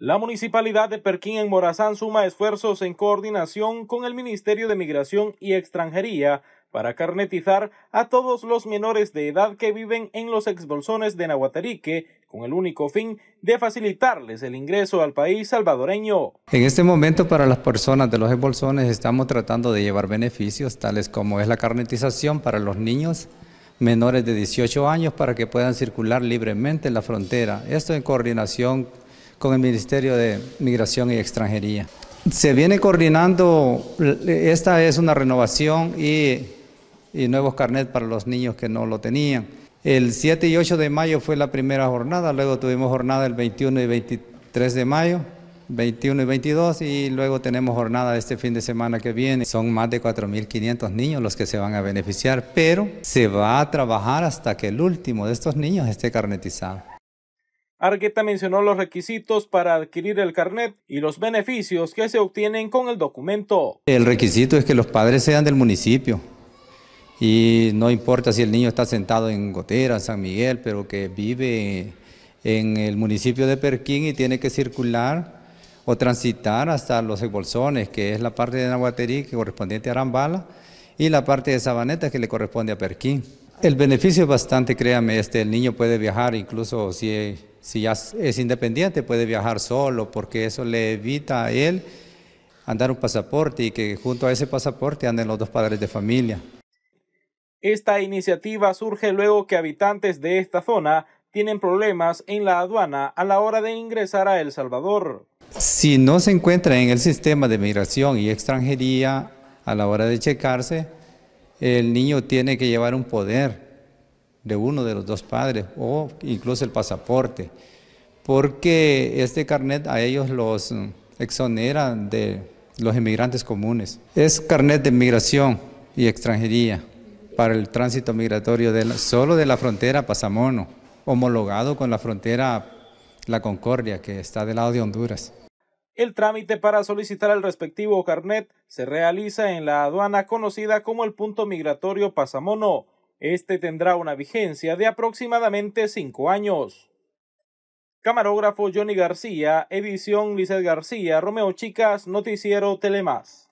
La Municipalidad de Perquín en Morazán suma esfuerzos en coordinación con el Ministerio de Migración y Extranjería para carnetizar a todos los menores de edad que viven en los exbolsones de Nahuatarique, con el único fin de facilitarles el ingreso al país salvadoreño. En este momento para las personas de los exbolsones estamos tratando de llevar beneficios tales como es la carnetización para los niños menores de 18 años para que puedan circular libremente en la frontera. Esto en coordinación con el Ministerio de Migración y Extranjería. Se viene coordinando, esta es una renovación y, nuevos carnet para los niños que no lo tenían. El 7 y 8 de mayo fue la primera jornada, luego tuvimos jornada el 21 y 23 de mayo, 21 y 22 y luego tenemos jornada este fin de semana que viene. Son más de 4.500 niños los que se van a beneficiar, pero se va a trabajar hasta que el último de estos niños esté carnetizado. Argueta mencionó los requisitos para adquirir el carnet y los beneficios que se obtienen con el documento. El requisito es que los padres sean del municipio y no importa si el niño está sentado en Gotera, San Miguel, pero que vive en el municipio de Perquín y tiene que circular o transitar hasta los bolsones, que es la parte de Nahuaterí que correspondiente a Arambala y la parte de Sabaneta que le corresponde a Perquín. El beneficio es bastante, créame, este, el niño puede viajar incluso si si ya es independiente, puede viajar solo, porque eso le evita a él andar un pasaporte y que junto a ese pasaporte anden los dos padres de familia. Esta iniciativa surge luego que habitantes de esta zona tienen problemas en la aduana a la hora de ingresar a El Salvador. Si no se encuentra en el sistema de migración y extranjería a la hora de checarse, el niño tiene que llevar un poder de uno de los dos padres o incluso el pasaporte, porque este carnet a ellos los mm, exonera de los inmigrantes comunes. Es carnet de migración y extranjería para el tránsito migratorio solo de la frontera Pasamono, homologado con la frontera La Concordia, que está del lado de Honduras. El trámite para solicitar el respectivo carnet se realiza en la aduana conocida como el punto migratorio Pasamono, este tendrá una vigencia de aproximadamente cinco años. Camarógrafo Johnny García, edición Lizeth García, Romeo Chicas, Noticiero Telemás.